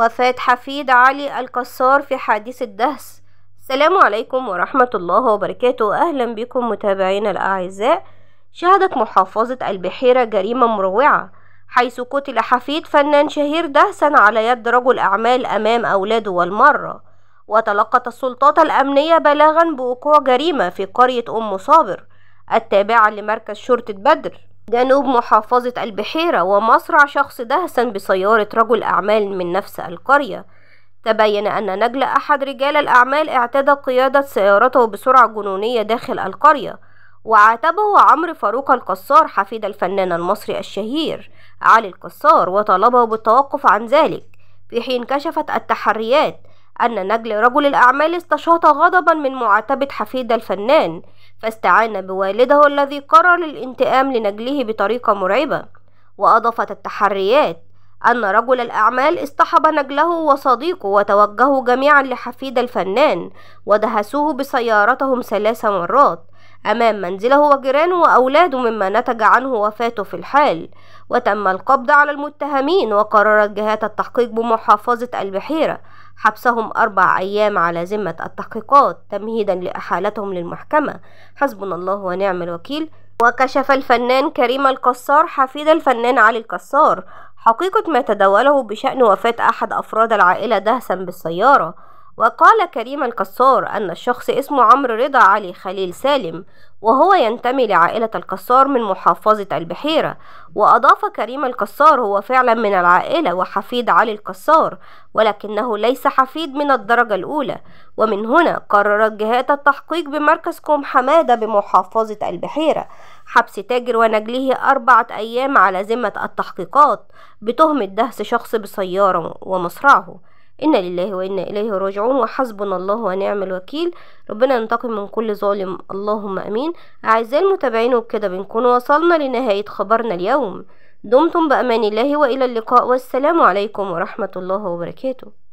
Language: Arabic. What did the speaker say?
وفاة حفيد علي القصار في حادث الدهس السلام عليكم ورحمة الله وبركاته أهلا بكم متابعينا الأعزاء شهدت محافظة البحيرة جريمة مروعة حيث قتل حفيد فنان شهير دهسا على يد رجل أعمال أمام أولاده والمرة وتلقت السلطات الأمنية بلاغا بوقوع جريمة في قرية أم صابر التابعة لمركز شرطة بدر جنوب محافظة البحيرة ومصرع شخص دهسا بسيارة رجل أعمال من نفس القرية تبين أن نجل أحد رجال الأعمال اعتاد قيادة سيارته بسرعة جنونية داخل القرية وعاتبه عمرو فاروق القصار حفيد الفنان المصري الشهير علي القصار وطالبه بالتوقف عن ذلك في حين كشفت التحريات أن نجل رجل الأعمال استشاط غضبا من معاتبة حفيد الفنان فاستعان بوالده الذي قرر الانتقام لنجله بطريقة مرعبة وأضافت التحريات أن رجل الأعمال اصطحب نجله وصديقه وتوجهوا جميعا لحفيد الفنان ودهسوه بسيارتهم ثلاث مرات أمام منزله وجيرانه وأولاده مما نتج عنه وفاته في الحال وتم القبض على المتهمين وقررت جهات التحقيق بمحافظة البحيرة حبسهم أربع أيام على ذمة التحقيقات تمهيدا لإحالتهم للمحكمة حسبنا الله ونعم الوكيل وكشف الفنان كريم القصار حفيد الفنان علي القصار حقيقة ما تداوله بشأن وفاة أحد أفراد العائلة دهسا بالسيارة وقال كريم القصار أن الشخص اسمه عمرو رضا علي خليل سالم وهو ينتمي لعائلة القصار من محافظة البحيرة وأضاف كريم القصار هو فعلا من العائلة وحفيد علي القصار ولكنه ليس حفيد من الدرجة الأولى ومن هنا قررت جهات التحقيق بمركز كوم حمادة بمحافظة البحيرة حبس تاجر ونجله أربعة أيام على ذمة التحقيقات بتهمة دهس شخص بسيارة ومصرعه إنا لله وإنا إليه راجعون وحسبنا الله ونعم الوكيل ربنا ينتقم من كل ظالم اللهم أمين أعزائي المتابعين وبكده بنكون وصلنا لنهاية خبرنا اليوم دمتم بأمان الله وإلى اللقاء والسلام عليكم ورحمة الله وبركاته